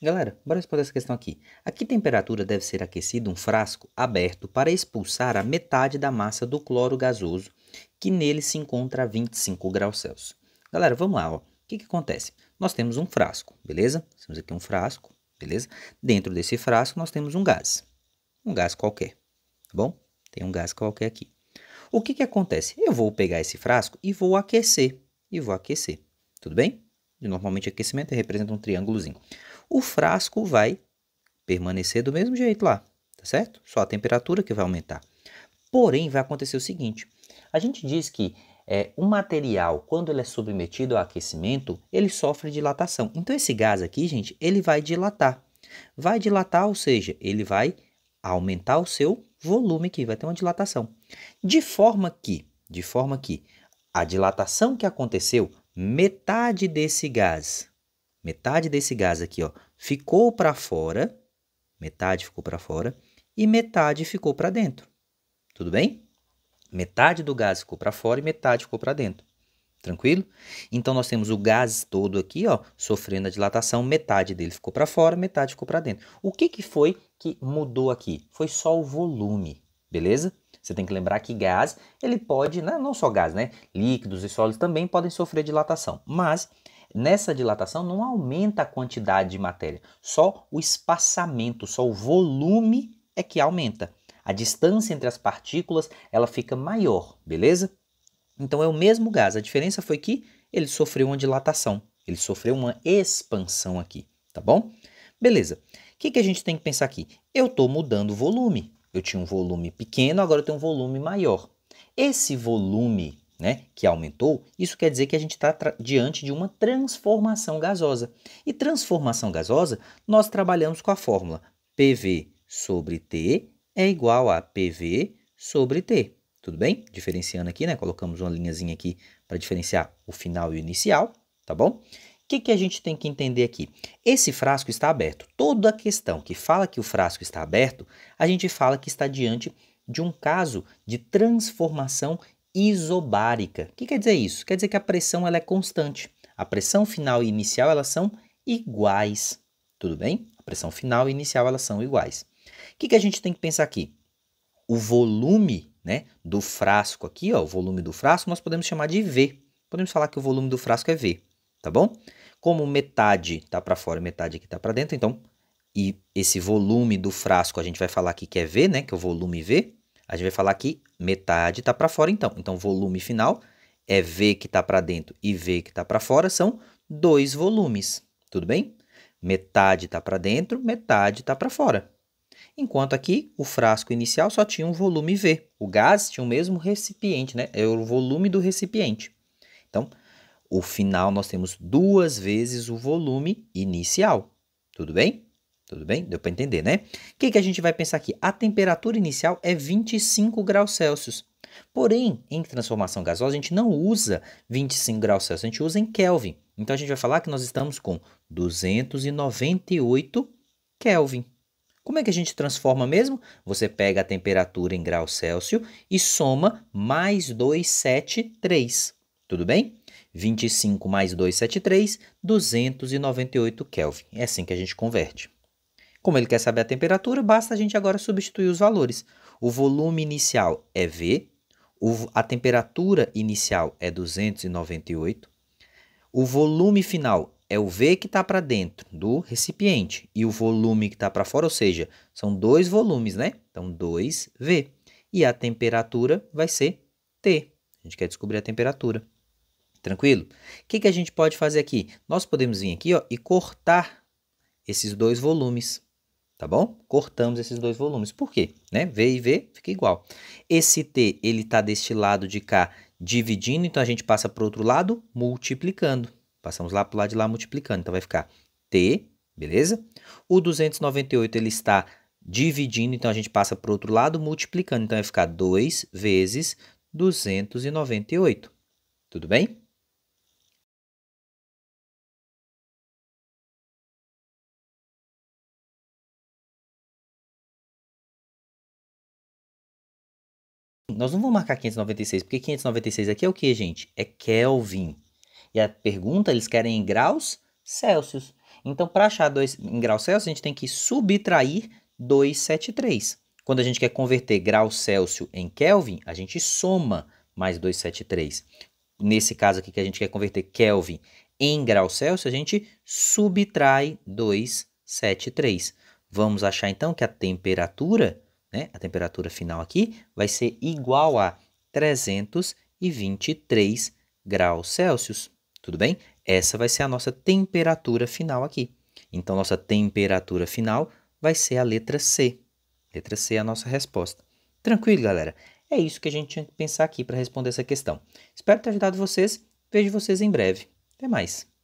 Galera, bora responder essa questão aqui. A que temperatura deve ser aquecido um frasco aberto para expulsar a metade da massa do cloro gasoso que nele se encontra a 25 graus Celsius? Galera, vamos lá. Ó. O que, que acontece? Nós temos um frasco, beleza? Temos aqui um frasco, beleza? Dentro desse frasco nós temos um gás. Um gás qualquer, tá bom? Tem um gás qualquer aqui. O que, que acontece? Eu vou pegar esse frasco e vou aquecer. E vou aquecer, tudo bem? E normalmente aquecimento representa um triângulozinho o frasco vai permanecer do mesmo jeito lá, tá certo? Só a temperatura que vai aumentar. Porém, vai acontecer o seguinte: a gente diz que é, um material, quando ele é submetido ao aquecimento, ele sofre dilatação. Então, esse gás aqui, gente, ele vai dilatar. Vai dilatar, ou seja, ele vai aumentar o seu volume aqui, vai ter uma dilatação. De forma que, de forma que, a dilatação que aconteceu, metade desse gás Metade desse gás aqui, ó, ficou para fora, metade ficou para fora e metade ficou para dentro. Tudo bem? Metade do gás ficou para fora e metade ficou para dentro. Tranquilo? Então nós temos o gás todo aqui, ó, sofrendo a dilatação, metade dele ficou para fora, metade ficou para dentro. O que que foi que mudou aqui? Foi só o volume, beleza? Você tem que lembrar que gás, ele pode, né, não só gás, né? Líquidos e sólidos também podem sofrer dilatação, mas Nessa dilatação não aumenta a quantidade de matéria, só o espaçamento, só o volume é que aumenta. A distância entre as partículas ela fica maior, beleza? Então é o mesmo gás. A diferença foi que ele sofreu uma dilatação, ele sofreu uma expansão aqui, tá bom? Beleza. O que, que a gente tem que pensar aqui? Eu estou mudando o volume. Eu tinha um volume pequeno, agora eu tenho um volume maior. Esse volume né, que aumentou, isso quer dizer que a gente está diante de uma transformação gasosa. E transformação gasosa, nós trabalhamos com a fórmula PV sobre T é igual a PV sobre T. Tudo bem? Diferenciando aqui, né? Colocamos uma linhazinha aqui para diferenciar o final e o inicial, tá bom? O que, que a gente tem que entender aqui? Esse frasco está aberto. Toda a questão que fala que o frasco está aberto, a gente fala que está diante de um caso de transformação isobárica. O que quer dizer isso? Quer dizer que a pressão ela é constante. A pressão final e inicial elas são iguais. Tudo bem? A pressão final e inicial elas são iguais. O que, que a gente tem que pensar aqui? O volume né, do frasco aqui, ó, o volume do frasco, nós podemos chamar de V. Podemos falar que o volume do frasco é V, tá bom? Como metade está para fora e metade aqui está para dentro, então e esse volume do frasco a gente vai falar aqui que é V, né, que é o volume V, a gente vai falar que Metade está para fora então. Então, volume final é V que está para dentro e V que está para fora, são dois volumes, tudo bem? Metade está para dentro, metade está para fora. Enquanto aqui, o frasco inicial só tinha um volume V. O gás tinha o mesmo recipiente, né? É o volume do recipiente. Então, o final nós temos duas vezes o volume inicial, tudo bem? Tudo bem? Deu para entender, né? O que, que a gente vai pensar aqui? A temperatura inicial é 25 graus Celsius. Porém, em transformação gasosa, a gente não usa 25 graus Celsius, a gente usa em Kelvin. Então, a gente vai falar que nós estamos com 298 Kelvin. Como é que a gente transforma mesmo? Você pega a temperatura em graus Celsius e soma mais 273. Tudo bem? 25 mais 273, 298 Kelvin. É assim que a gente converte. Como ele quer saber a temperatura, basta a gente agora substituir os valores. O volume inicial é V, a temperatura inicial é 298, o volume final é o V que está para dentro do recipiente e o volume que está para fora, ou seja, são dois volumes, né? Então, 2V. E a temperatura vai ser T. A gente quer descobrir a temperatura. Tranquilo? O que, que a gente pode fazer aqui? Nós podemos vir aqui ó, e cortar esses dois volumes tá bom? Cortamos esses dois volumes. Por quê? Né? V e V fica igual. Esse T, ele está deste lado de cá dividindo, então a gente passa para o outro lado multiplicando. Passamos lá para o lado de lá multiplicando, então vai ficar T, beleza? O 298, ele está dividindo, então a gente passa para o outro lado multiplicando, então vai ficar 2 vezes 298, tudo bem? nós não vamos marcar 596, porque 596 aqui é o que, gente? É Kelvin. E a pergunta, eles querem em graus Celsius. Então, para achar dois em graus Celsius, a gente tem que subtrair 273. Quando a gente quer converter graus Celsius em Kelvin, a gente soma mais 273. Nesse caso aqui que a gente quer converter Kelvin em graus Celsius, a gente subtrai 273. Vamos achar então que a temperatura né? A temperatura final aqui vai ser igual a 323 graus Celsius, tudo bem? Essa vai ser a nossa temperatura final aqui. Então, nossa temperatura final vai ser a letra C. Letra C é a nossa resposta. Tranquilo, galera? É isso que a gente tinha que pensar aqui para responder essa questão. Espero ter ajudado vocês. Vejo vocês em breve. Até mais.